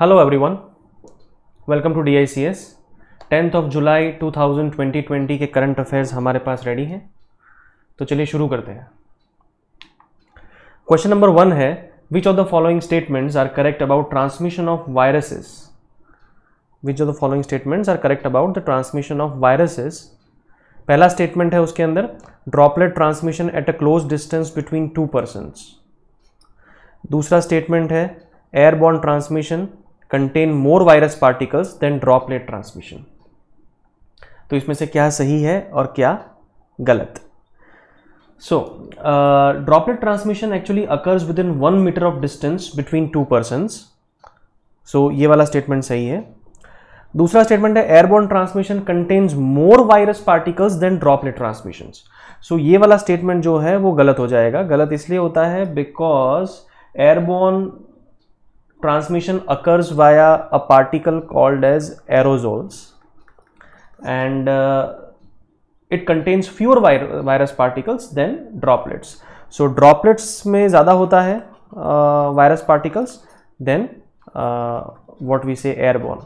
Hello everyone welcome to DICS tenth of July 2020 के current affairs हमारे पास ready हैं तो चलिए शुरू करते हैं क्वेश्चन नंबर वन है which of the following statements are correct about transmission of viruses which of the following statements are correct about the transmission of viruses पहला स्टेटमेंट है उसके अंदर droplet transmission at a close distance between two person दूसरा statement है airborne transmission contain more virus particles than droplet transmission तो इसमें से क्या सही है और क्या गलत so droplet transmission actually occurs within one metre of distance between two persons so ये वाला स्टेटमेंट सही है दूसरा स्टेटमेंट है airborne transmission contains more virus particles than droplet transmission so ये वाला स्टेटमेंट जो है वो गलत हो जाएगा गलत इसलिए होता है because airborne transmission occurs via a particle called as aerosols and uh, it contains fewer vir virus particles than droplets so droplets में ज़्यादा होता है virus particles than what we say airborne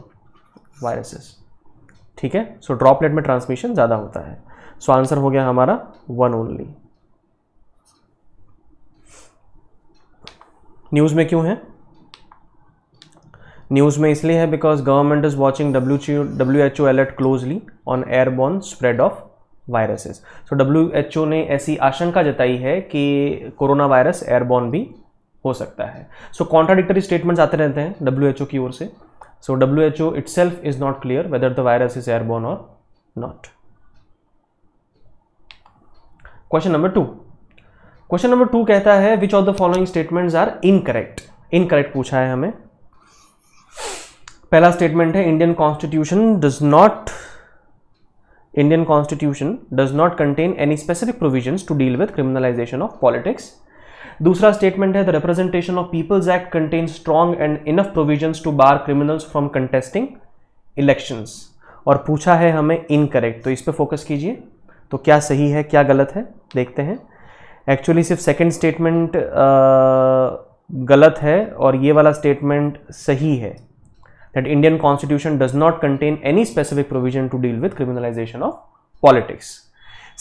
viruses ठीक है सो ड्रॉपलेट में transmission ज़्यादा होता है सो so, आंसर हो गया हमारा वन ओनली न्यूज़ में क्यों है न्यूज़ में इसलिए है because government is watching W ची W H O alert closely on airborne spread of viruses so W H O ने ऐसी आशंका जताई है कि कोरोना वायरस एयरबॉर्न भी हो सकता है सो कॉन्ट्राडिक्टरी स्टेटमेंट्स आते रहते हैं डब्ल्यू एच ओ की ओर से so W H O itself is not clear whether the virus is airborne और not question number two question number two कहता है which of the following statements are incorrect incorrect पूछा है हमें पहला स्टेटमेंट है Indian constitution does not Indian constitution does not contain any specific provision to deal with criminalization of politics दूसरा statement है the representation of people's act contain strong and enough provision to bar criminals from contesting election और पूछा है हमें incorrect तो इस पर focus कीजिए तो क्या सही है क्या गलत है देखते हैं एक्चुअली सिर्फ सेकेंड स्टेटमेंट गलत है और ये वाला स्टेटमेंट सही है that Indian constitution does not contain any specific provision to deal with criminalization of politics.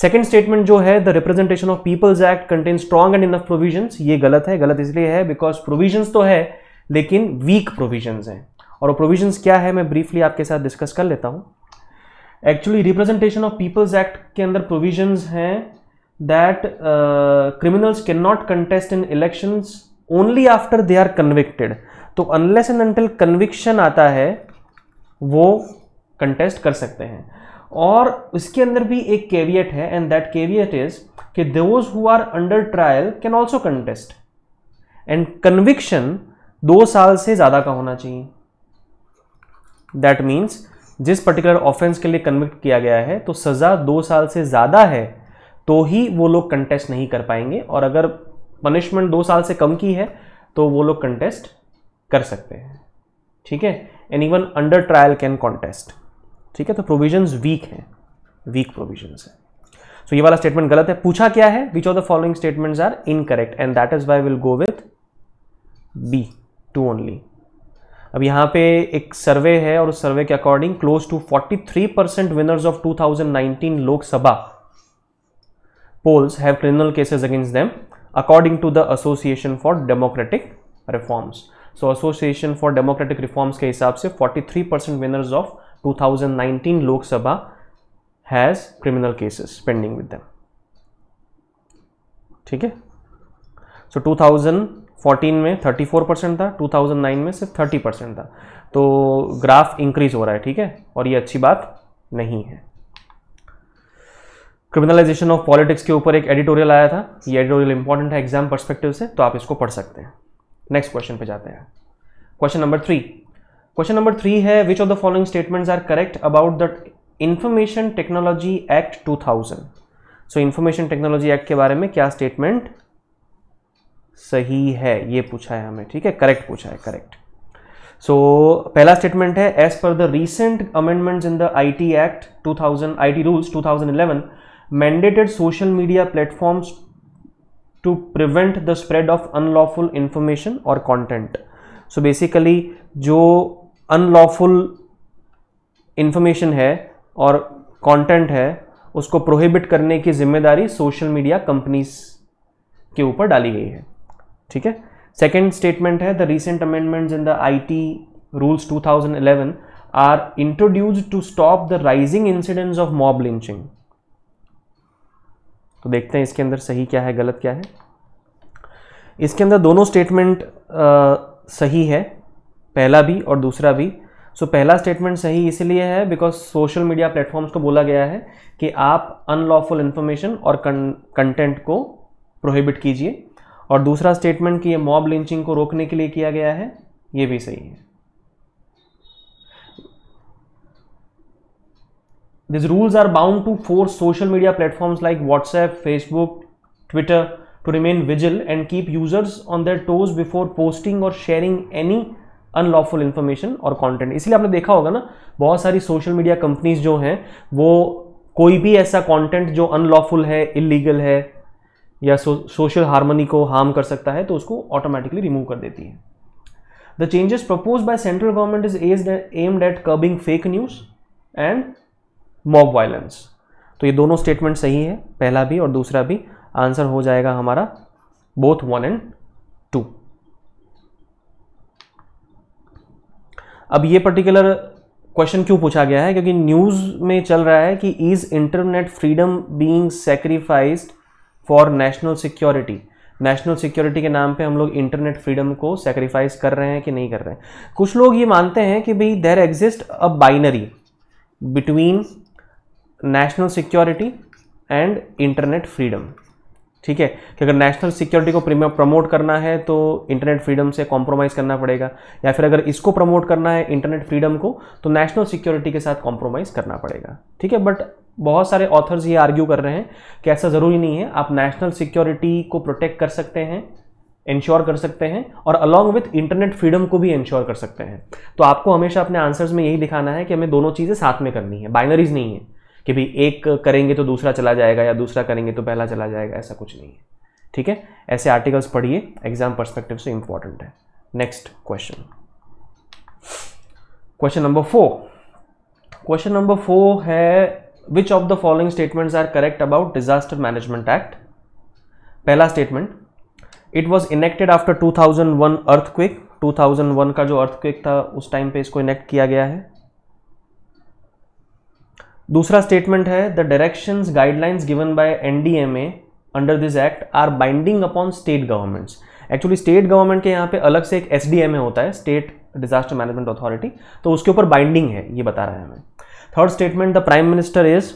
Second statement जो है the representation of people's act contain strong and enough provisions ये गलत है गलत इसलिए है बिकॉज प्रोविजंस तो है लेकिन वीक प्रोविजंस हैं और प्रोविजंस क्या है मैं ब्रीफली आपके साथ डिस्कस कर लेता हूँ actually representation of people's act के अंदर प्रोविजंस हैं that criminals can not contest in elections only after they are convicted तो अनलेस एंड अनटिल कन्विक्शन आता है वो कंटेस्ट कर सकते हैं और इसके अंदर भी एक केवियट है एंड दैट केवियट इज कि those who are under trial can also contest and conviction दो साल से ज़्यादा का होना चाहिए दैट मीन्स जिस पर्टिकुलर ऑफेंस के लिए कन्विक्ट किया गया है तो सज़ा दो साल से ज़्यादा है तो ही वो लोग कंटेस्ट नहीं कर पाएंगे और अगर पनिशमेंट दो साल से कम की है तो वो लोग कंटेस्ट कर सकते हैं ठीक है and even under trial can contest ठीक है तो प्रोविजन वीक हैं वीक प्रोविजन हैं सो ये वाला स्टेटमेंट गलत है पूछा क्या है which of the following statements are incorrect and that is why will go with B two only अब यहाँ पे एक सर्वे है और उस सर्वे के according close to 43 percent winners of 2019 Lok Sabha poles have criminal cases against them according to the association for democratic reforms so association for democratic reforms के हिसाब से 43 percent winners of 2019 Lok Sabha has criminal cases pending with them ठीक है सो 2014 में 34 percent था 2009 में सिर्फ 30 percent था तो ग्राफ इंक्रीज हो रहा है ठीक है और ये अच्छी बात नहीं है क्रिमिनलाइजेशन ऑफ पॉलिटिक्स के ऊपर एक एडिटोरियल आया था ये एडिटोरियल इंपॉर्टेंट है एग्जाम परस्पेक्टिव से तो आप इसको पढ़ सकते हैं नेक्स्ट क्वेश्चन पे जाते हैं question number three question number three है which of the following statements are correct about the information technology act 2000 so information technology act के बारे में क्या स्टेटमेंट सही है ये पूछा है हमें ठीक है करेक्ट पूछा है करेक्ट सो so, पहला स्टेटमेंट है as per the recent amendments in the IT act 2000 IT rules 2011 mandated social media platforms to prevent the spread of unlawful information or content so basically जो unlawful information है और content है उसको prohibit करने की जिम्मेदारी social media companies के ऊपर डाली गई है ठीक है सेकेंड स्टेटमेंट है the recent amendments in the IT rules 2011 are introduced to stop the rising incidence of mob lynching तो देखते हैं इसके अंदर सही क्या है गलत क्या है इसके अंदर दोनों स्टेटमेंट सही है पहला भी और दूसरा भी सो so, पहला स्टेटमेंट सही इसलिए है बिकॉज सोशल मीडिया प्लेटफॉर्म्स को बोला गया है कि आप अनलॉफुल इन्फॉर्मेशन और कंटेंट को प्रोहिबिट कीजिए और दूसरा स्टेटमेंट कि ये मॉब लिंचिंग को रोकने के लिए किया गया है ये भी सही है this rules are bound to for social media platforms like WhatsApp Facebook Twitter to remain vigil and keep users on their toes before posting और शेयरिंग एनी अनलॉफुल इन्फॉर्मेशन और कॉन्टेंट इसलिए आपने देखा होगा ना बहुत सारी सोशल मीडिया कंपनीज जो हैं वो कोई भी ऐसा कॉन्टेंट जो अनलॉफुल है इलीगल है या सोशल हार्मनी को हार्म कर सकता है तो उसको ऑटोमेटिकली रिमूव कर देती है the changes propose by central government is as aimed at curbing fake news and mob violence तो ये दोनों स्टेटमेंट सही है पहला भी और दूसरा भी आंसर हो जाएगा हमारा बोथ वन एंड टू अब ये पर्टिकुलर क्वेश्चन क्यों पूछा गया है क्योंकि न्यूज़ में चल रहा है कि is internet freedom being sacrificed for national security national security के नाम पे हम लोग इंटरनेट फ्रीडम को सेक्रीफाइस कर रहे हैं कि नहीं कर रहे हैं कुछ लोग ये मानते हैं कि भाई there exist a binary between national security and internet freedom ठीक है कि अगर नेशनल सिक्योरिटी को प्रमोट करना है तो इंटरनेट फ्रीडम से कॉम्प्रोमाइज़ करना पड़ेगा या फिर अगर इसको प्रमोट करना है इंटरनेट फ्रीडम को तो नेशनल सिक्योरिटी के साथ कॉम्प्रोमाइज़ करना पड़ेगा ठीक है बट बहुत सारे ऑथर्स ये आर्ग्यू कर रहे हैं कि ऐसा ज़रूरी नहीं है आप नेशनल सिक्योरिटी को प्रोटेक्ट कर सकते हैं इंश्योर कर सकते हैं और अलॉन्ग विथ इंटरनेट फ्रीडम को भी इंश्योर कर सकते हैं तो आपको हमेशा अपने आंसर्स में यही दिखाना है कि हमें दोनों चीज़ें साथ में करनी है बाइनरीज नहीं है कि भाई एक करेंगे तो दूसरा चला जाएगा या दूसरा करेंगे तो पहला चला जाएगा ऐसा कुछ नहीं है ठीक है ऐसे आर्टिकल्स पढ़िए एग्जाम परस्पेक्टिव से इंपॉर्टेंट है next question question number four question number four है which of the following statements are correct about disaster management act पहला statement it was enacted after two thousand one earthquake one का जो earthquake था उस time पे इसको enact किया गया है दूसरा स्टेटमेंट है the direction guidelines given by NDMA under this act are binding upon state governments actually state government के यहाँ पे अलग से एक एस डी एम ए होता है स्टेट डिजास्टर मैनेजमेंट अथॉरिटी तो उसके ऊपर बाइंडिंग है ये बता रहा है हमें third statement the prime minister is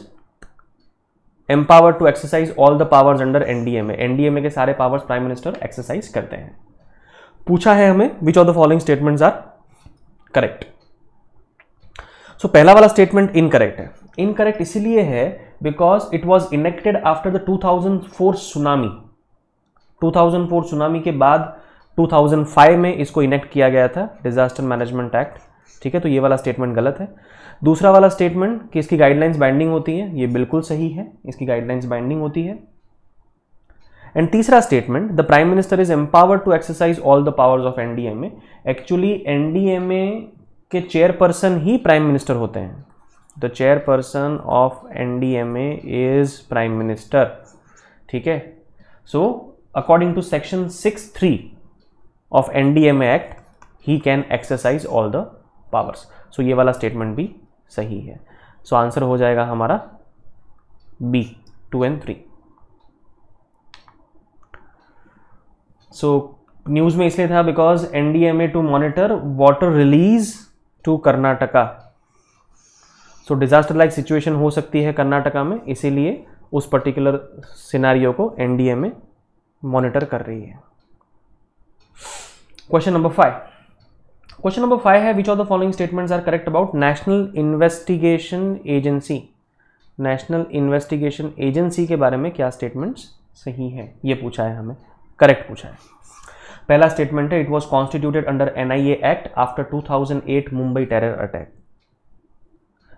empower to exercise all the powers under M A के सारे पावर्स प्राइम मिनिस्टर एक्सरसाइज करते हैं पूछा है हमें which of the following statements are correct so पहला वाला स्टेटमेंट इनकरेक्ट है इनकरेक्ट इसीलिए है because it was enacted after the 2004 tsunami 2004 tsunami के बाद 2005 में इसको इनेक्ट किया गया था डिजास्टर मैनेजमेंट एक्ट ठीक है तो ये वाला स्टेटमेंट गलत है दूसरा वाला स्टेटमेंट कि इसकी गाइडलाइंस बाइंडिंग होती है ये बिल्कुल सही है इसकी गाइडलाइंस बाइंडिंग होती है एंड तीसरा statement the prime minister is empowered to exercise all the powers of NDMA actually NDMA के चेयरपर्सन ही प्राइम मिनिस्टर होते हैं the chairperson of N D M A is prime minister ठीक है so according to section six three of N D M A act he can exercise all the powers so ये वाला statement भी सही है so so, answer हो जाएगा हमारा B two and three so news में इसलिए था because N D M A to monitor water release to Karnataka so disaster like situation हो सकती है कर्नाटका में इसीलिए उस पर्टिकुलर सिनारियो को एनडीए में मॉनिटर कर रही है question number five question number five है which of the following statements are correct about national investigation agency national investigation agency के बारे में क्या स्टेटमेंट्स सही है ये पूछा है हमें करेक्ट पूछा है पहला स्टेटमेंट है it was constituted under N I A act after 2008 Mumbai terror attack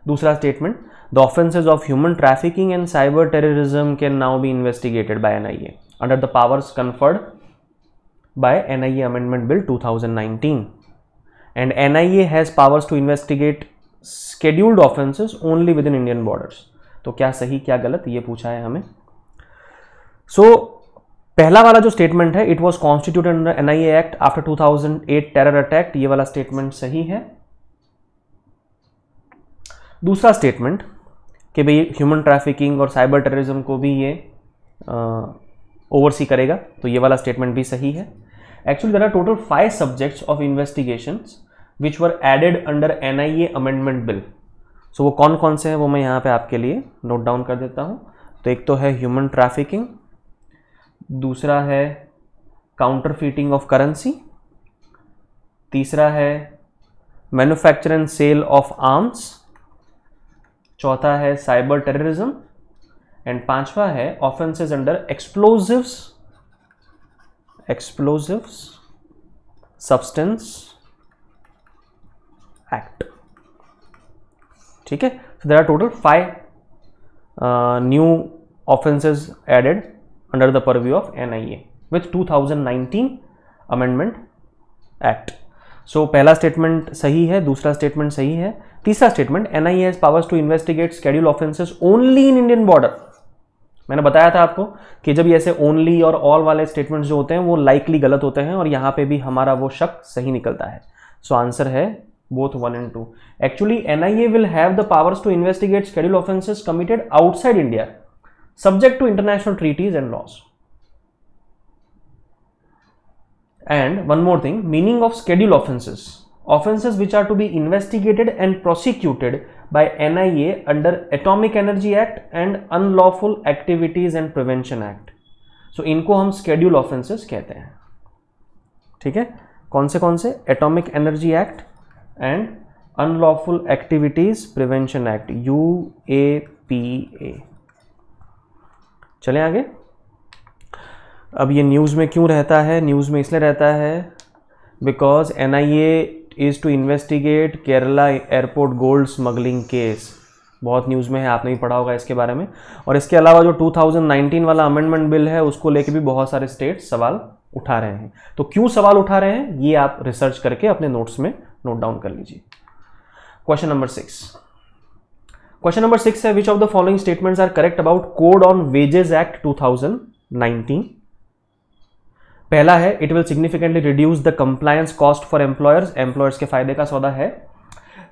दूसरा statement the offences of human trafficking and cyber terrorism can now be investigated by a under the powers conferred by a amendment bill to N I NIA powers to investigate scheduled offences only within Indian borders तो क्या सही क्या गलत ये पूछा है हमें सो so, पहला वाला जो स्टेटमेंट है it was constituted N I act after two thousand eight terror attack ये वाला स्टेटमेंट सही है दूसरा स्टेटमेंट कि भाई ह्यूमन ट्रैफिकिंग और साइबर टेररिज्म को भी ये ओवरसी करेगा तो ये वाला स्टेटमेंट भी सही है actually there are total five subjects of investigation which were added under N I A amendment bill so वो कौन कौन से हैं वो मैं यहाँ पे आपके लिए नोट डाउन कर देता हूँ तो एक तो है ह्यूमन ट्रैफिकिंग दूसरा है काउंटर फीटिंग ऑफ करेंसी तीसरा है manufacture and cell of arms चौथा है साइबर टेररिज्म एंड पांचवा है offences under explosives explosives substance act ठीक है देर are total five new offences added under the purview of N I A with two thousand nineteen amendment act so so, पहला statement सही है दूसरा statement सही है तीसरा statement N I as powers to investigate schedule offences only in Indian border मैंने बताया था आपको कि जब ऐसे ओनली और ऑल वाले स्टेटमेंट जो होते हैं वो लाइकली गलत होते हैं और यहां पे भी हमारा वो शक सही निकलता है सो so, आंसर है and two actually N I A will have the powers to investigate schedule offences committed outside India subject to international treaties and laws and one more thing meaning of schedule offences offences which are to be investigated and prosecuted by N I A under atomic energy act and unlawful activities and prevention act so इनको हम schedule offences कहते हैं ठीक है कौन से कौन से atomic energy act and unlawful activities prevention act U A P A चले आगे अब ये न्यूज़ में क्यों रहता है न्यूज़ में इसलिए रहता है because N I A is to investigate Kerala airport gold smuggling case बहुत न्यूज़ में है आपने भी पढ़ा होगा इसके बारे में और इसके अलावा जो 2019 वाला अमेंडमेंट बिल है उसको लेके भी बहुत सारे स्टेट सवाल उठा रहे हैं तो क्यों सवाल उठा रहे हैं ये आप रिसर्च करके अपने नोट्स में नोट डाउन कर लीजिए question number six question number six है which of the following statements are correct about code on wages act 2019 पहला है it will significantly reduce the compliance cost for employers employers के फायदे का सौदा है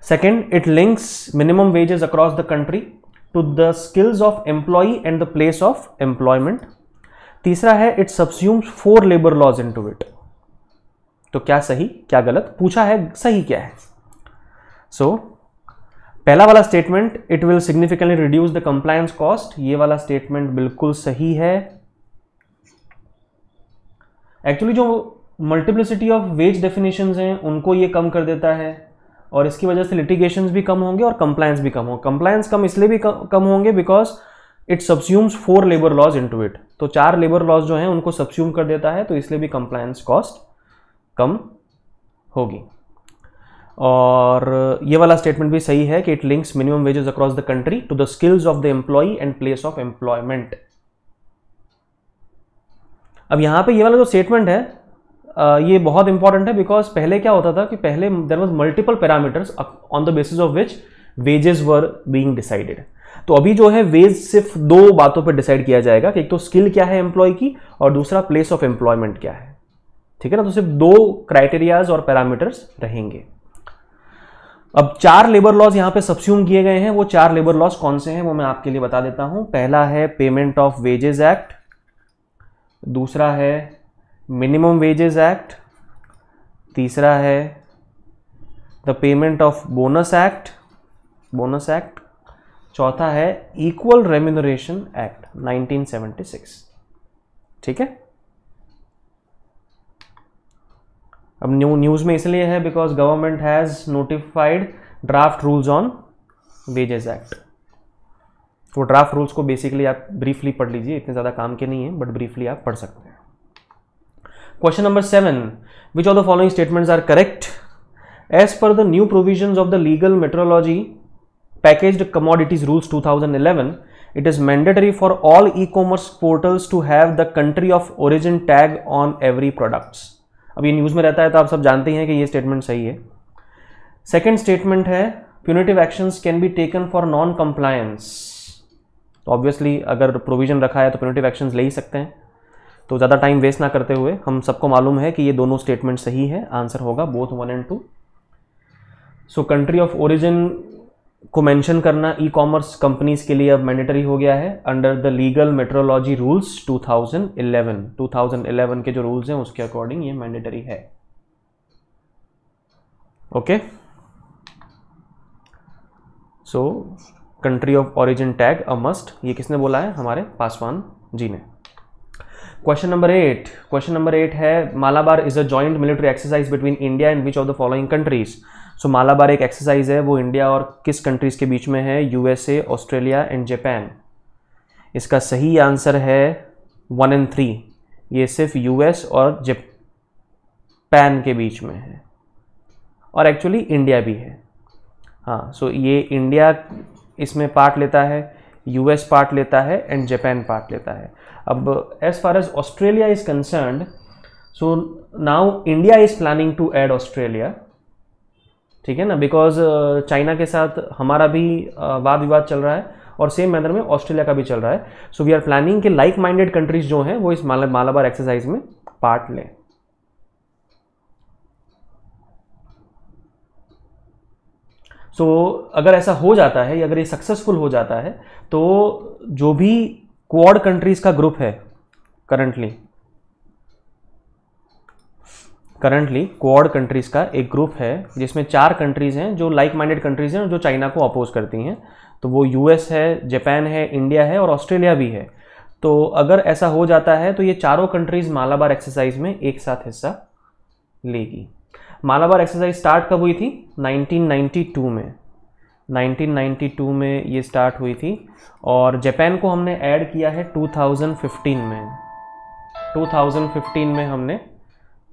second it links minimum wages across the country to the skills of employee and the place of employment तीसरा है it subsumes four labour laws into it तो क्या सही क्या गलत पूछा है सही क्या है सो so, पहला वाला statement it will significantly reduce the compliance cost ये वाला स्टेटमेंट बिल्कुल सही है एक्चुअली जो मल्टीप्लिसिटी ऑफ वेज डेफिनेशन हैं उनको ये कम कर देता है और इसकी वजह से लिटिगेशन भी कम होंगे और कंप्लायंस भी कम होंगे कंप्लायंस कम इसलिए भी कम होंगे because it subsumes four labour laws into it तो चार लेबर लॉज जो हैं उनको सब्स्यूम कर देता है तो इसलिए भी कंप्लायंस कॉस्ट कम होगी और ये वाला स्टेटमेंट भी सही है कि it links minimum wages across the country to the skills of the employee and place of employment अब यहाँ पे ये वाला जो स्टेटमेंट है ये बहुत इंपॉर्टेंट है बिकॉज पहले क्या होता था कि पहले there was multiple parameters on the basis of which wages were being decided तो अभी जो है वेज सिर्फ दो बातों पर डिसाइड किया जाएगा कि एक तो स्किल क्या है एम्प्लॉय की और दूसरा प्लेस ऑफ एम्प्लॉयमेंट क्या है ठीक है ना तो सिर्फ दो क्राइटेरियाज और पैरामीटर्स रहेंगे अब चार लेबर लॉज यहां पे सब्स्यूम किए गए हैं वो चार लेबर लॉज कौन से हैं वो मैं आपके लिए बता देता हूं पहला है पेमेंट ऑफ वेजेस एक्ट दूसरा है मिनिमम वेजेस एक्ट तीसरा है the payment of bonus act bonus act चौथा है इक्वल रेम्यूनरेशन एक्ट 1976 ठीक है अब न्यू न्यूज़ में इसलिए है because government has notified draft rules on wages act वो ड्राफ्ट रूल्स को बेसिकली आप ब्रीफली पढ़ लीजिए इतने ज़्यादा काम के नहीं है बट ब्रीफली आप पढ़ सकते हैं question number seven which of the following statements are correct as per the new provision of the legal metrology packaged commodities rules 2011 it is mandatory for all e commerce portals to have the country of origin tag on every products अब ये news में रहता है तो आप सब जानते ही हैं कि ये स्टेटमेंट सही है सेकेंड स्टेटमेंट है punitive actions can be taken for non compliance तो ऑब्वियसली अगर प्रोविज़न रखा है तो प्रिवेंटिव एक्शन ले ही सकते हैं तो ज़्यादा टाइम वेस्ट ना करते हुए हम सबको मालूम है कि ये दोनों स्टेटमेंट सही है आंसर होगा both one and two so country of origin को मेंशन करना ई कॉमर्स कंपनीज के लिए अब मैंडेटरी हो गया है under the legal metrology rules 2011 2011 के जो रूल्स हैं उसके अकॉर्डिंग ये मैंडेटरी है okay so country of origin tag a must ये किसने बोला है हमारे पासवान जी ने question number eight question number eight है Malabar is a joint military exercise between India and which of the following countries so Malabar एक एक्सरसाइज है वो इंडिया और किस कंट्रीज के बीच में है यूएसए ऑस्ट्रेलिया एंड जापान इसका सही आंसर है वन एंड थ्री ये सिर्फ यूएस और जापान के बीच में है और एक्चुअली इंडिया भी है हाँ सो so ये इंडिया इसमें पार्ट लेता है यूएस पार्ट लेता है एंड जापान पार्ट लेता है अब as far as Australia is concern so now India is planning to add Australia ठीक है ना बिकॉज चाइना uh, के साथ हमारा भी uh, वाद विवाद चल रहा है और सेम मैनर में ऑस्ट्रेलिया का भी चल रहा है सो वी आर प्लानिंग के लाइक माइंडेड कंट्रीज जो हैं वो इस मालाबार एक्सरसाइज में पार्ट लें सो so, अगर ऐसा हो जाता है अगर ये सक्सेसफुल हो जाता है तो जो भी क्वाड कंट्रीज का ग्रुप है करंटली करंटली क्वाड कंट्रीज का एक ग्रुप है जिसमें चार कंट्रीज हैं जो लाइक माइंडेड कंट्रीज हैं जो चाइना को अपोज करती हैं तो वो यूएस है जापान है इंडिया है और ऑस्ट्रेलिया भी है तो अगर ऐसा हो जाता है तो ये चारों कंट्रीज मालाबार एक्सरसाइज में एक साथ हिस्सा लेगी मालाबार एक्सरसाइज स्टार्ट कब हुई थी 1992 में 1992 में ये स्टार्ट हुई थी और जापान को हमने ऐड किया है 2015 में 2015 में हमने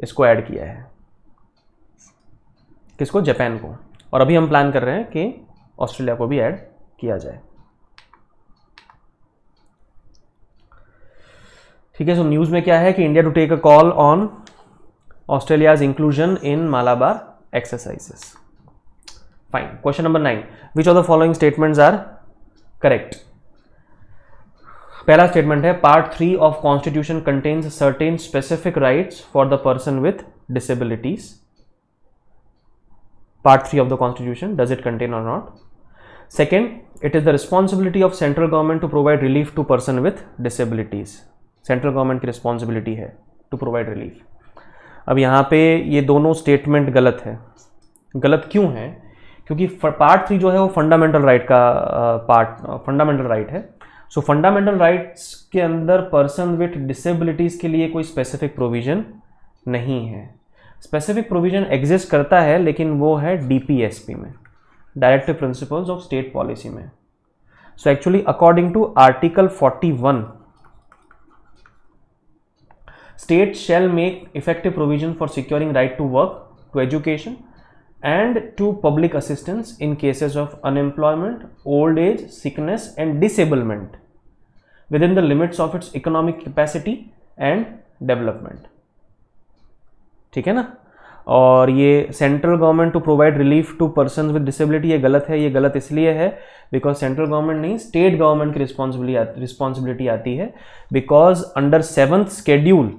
इसको ऐड किया है किसको जापान को और अभी हम प्लान कर रहे हैं कि ऑस्ट्रेलिया को भी ऐड किया जाए ठीक है सो न्यूज़ में क्या है कि India to take a call on australia's inclusion in malabar exercises fine question number 9 which of the following statements are correct पहला स्टेटमेंट है part three of constitution contains certain specific rights for the person with disabilities part three of the constitution does it contain or not second it is the responsibility of central government to provide relief to person with disabilities central government की responsibility है to provide relief अब यहाँ पे ये दोनों statement गलत है गलत क्यों है क्योंकि पार्ट थ्री जो है वो फंडामेंटल राइट right का पार्ट फंडामेंटल राइट है सो फंडामेंटल राइट्स के अंदर पर्सन विथ डिसेबिलिटीज़ के लिए कोई स्पेसिफिक प्रोविज़न नहीं है स्पेसिफिक प्रोविज़न एग्जिस्ट करता है लेकिन वो है डीपीएसपी में directive principles of state policy में so actually according to article 41 state shall make effective provision for securing right to work to education and to public assistance in cases of unemployment old age sickness and disablement within the limits of its economic capacity and development ठीक है ना और ये central government to provide relief to person with disability ये गलत है ये गलत इसलिए है बिकॉज सेंट्रल गवर्नमेंट नहीं स्टेट गवर्नमेंट की रिस्पॉन्सिबिलिटी आती है because under seventh schedule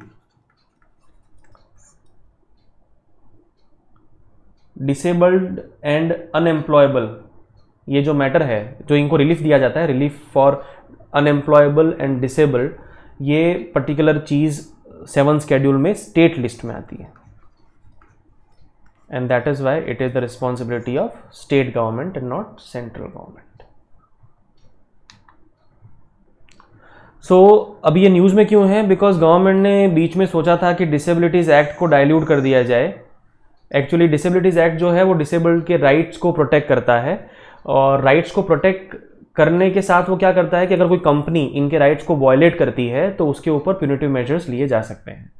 disabled and unemployable ये जो मैटर है जो इनको रिलीफ दिया जाता है relief for unemployable and disabled ये पर्टिकुलर चीज़ सेवन स्केड्यूल में स्टेट लिस्ट में आती है and that is why it is the responsibility of state government and not central government so so, अब ये न्यूज़ में क्यों है बिकॉज गवर्नमेंट ने बीच में सोचा था कि डिसेबिलिटीज़ एक्ट को डायल्यूट कर दिया जाए एक्चुअली डिसेबिलिटीज़ एक्ट जो है वो डिसेबल्ड के राइट्स को प्रोटेक्ट करता है और राइट्स को प्रोटेक्ट करने के साथ वो क्या करता है कि अगर कोई कंपनी इनके राइट्स को वॉयलेट करती है तो उसके ऊपर प्यूनिटिव मेजर्स लिए जा सकते हैं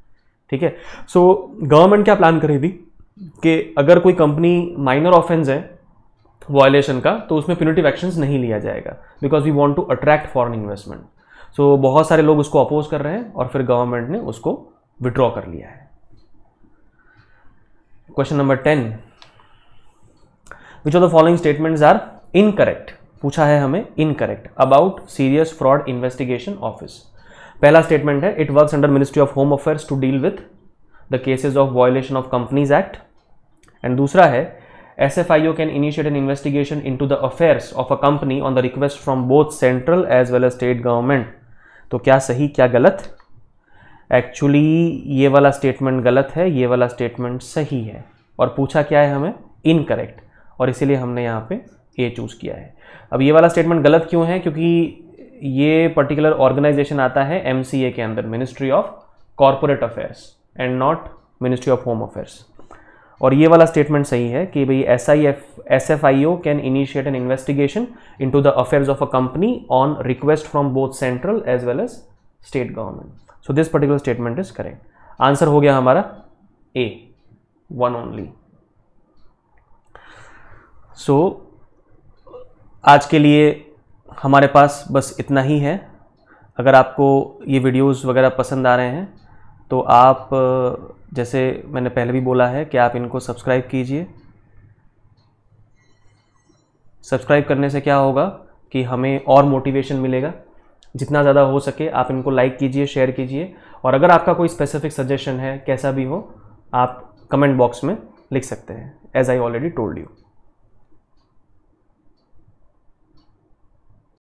ठीक है सो गवर्नमेंट क्या प्लान करेगी कि अगर कोई कंपनी माइनर ऑफेंस है वॉयलेशन का तो उसमें प्यूनिटिव एक्शंस नहीं लिया जाएगा because we want to attract foreign investment so बहुत सारे लोग उसको अपोज कर रहे हैं और फिर गवर्नमेंट ने उसको विड्रॉ कर लिया है question number ten which of the following statements are incorrect पूछा है हमें incorrect about serious fraud investigation office पहला स्टेटमेंट है it works under ministry of home affairs to deal with the cases of violation of companies act and दूसरा है S F I O can initiate an investigation into the affairs of a company on the request from both central as well as state government तो क्या सही क्या गलत actually ये वाला statement गलत है ये वाला स्टेटमेंट सही है और पूछा क्या है हमें इनकरेक्ट और इसीलिए हमने यहाँ पे ए चूज़ किया है अब ये वाला स्टेटमेंट गलत क्यों है क्योंकि ये पर्टिकुलर ऑर्गेनाइजेशन आता है एम के अंदर ministry of corporate affairs and not ministry of home affairs और ये वाला स्टेटमेंट सही है कि भाई S I F S F I O can initiate an investigation into the affairs of a company on request from both central as well as state government so this particular statement is correct answer हो गया हमारा ए one only so आज के लिए हमारे पास बस इतना ही है अगर आपको ये वीडियोस वगैरह पसंद आ रहे हैं तो आप जैसे मैंने पहले भी बोला है कि आप इनको सब्सक्राइब कीजिए सब्सक्राइब करने से क्या होगा कि हमें और मोटिवेशन मिलेगा जितना ज़्यादा हो सके आप इनको लाइक कीजिए शेयर कीजिए और अगर आपका कोई स्पेसिफिक सजेशन है कैसा भी हो आप कमेंट बॉक्स में लिख सकते हैं as I already told you